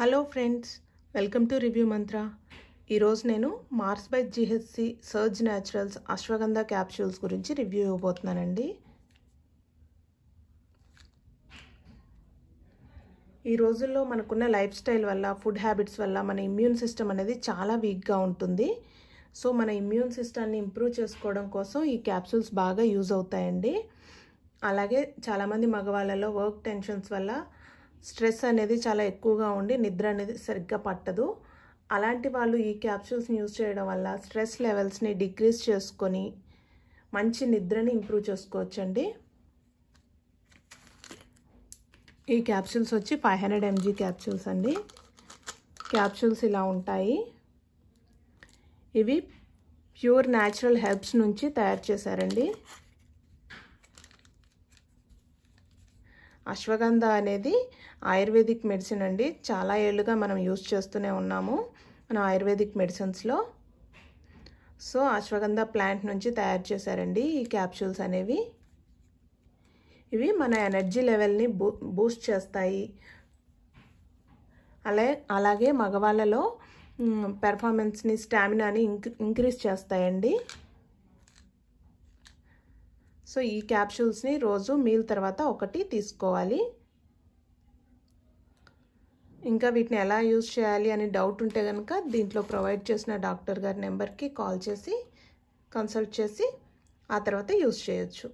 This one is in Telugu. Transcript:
hello friends welcome to review mantra ఈరోజు నేను Mars by GHC surge naturals ashwagandha capsules గురించి రివ్యూ ఇవ్వబోతున్నానండి ఈ రోజుల్లో మనకున్న లైఫ్ స్టైల్ వల్ల ఫుడ్ హ్యాబిట్స్ వల్ల మన ఇమ్యూన్ సిస్టమ్ అనేది చాలా వీక్గా ఉంటుంది సో మన ఇమ్యూన్ సిస్టాన్ని ఇంప్రూవ్ చేసుకోవడం కోసం ఈ క్యాప్సూల్స్ బాగా యూజ్ అవుతాయండి అలాగే చాలామంది మగవాళ్ళలో వర్క్ టెన్షన్స్ వల్ల స్ట్రెస్ అనేది చాలా ఎక్కువగా ఉండి నిద్ర అనేది సరిగ్గా పట్టదు అలాంటి వాళ్ళు ఈ క్యాప్సూల్స్ని యూజ్ చేయడం వల్ల స్ట్రెస్ లెవెల్స్ని డిక్రీజ్ చేసుకొని మంచి నిద్రని ఇంప్రూవ్ చేసుకోవచ్చండి ఈ క్యాప్సూల్స్ వచ్చి ఫైవ్ హండ్రెడ్ ఎంజీ క్యాప్సూల్స్ అండి క్యాప్సూల్స్ ఇలా ఉంటాయి ఇవి ప్యూర్ న్యాచురల్ హెర్బ్స్ నుంచి తయారు చేశారండి అశ్వగంధ అనేది ఆయుర్వేదిక్ మెడిసిన్ అండి చాలా ఏళ్ళుగా మనం యూజ్ చేస్తూనే ఉన్నాము మన ఆయుర్వేదిక్ మెడిసిన్స్లో సో అశ్వగంధ ప్లాంట్ నుంచి తయారు చేశారండి ఈ క్యాప్సూల్స్ అనేవి ఇవి మన ఎనర్జీ లెవెల్ని బూ బూస్ట్ చేస్తాయి అలా అలాగే మగవాళ్ళలో పెర్ఫార్మెన్స్ని స్టామినాని ఇంక్రీజ్ చేస్తాయండి సో ఈ క్యాప్సూల్స్ని రోజు మీల్ తర్వాత ఒకటి తీసుకోవాలి ఇంకా వీటిని ఎలా యూజ్ చేయాలి అని డౌట్ ఉంటే కనుక దీంట్లో ప్రొవైడ్ చేసిన డాక్టర్ గారి నెంబర్కి కాల్ చేసి కన్సల్ట్ చేసి ఆ తర్వాత యూజ్ చేయొచ్చు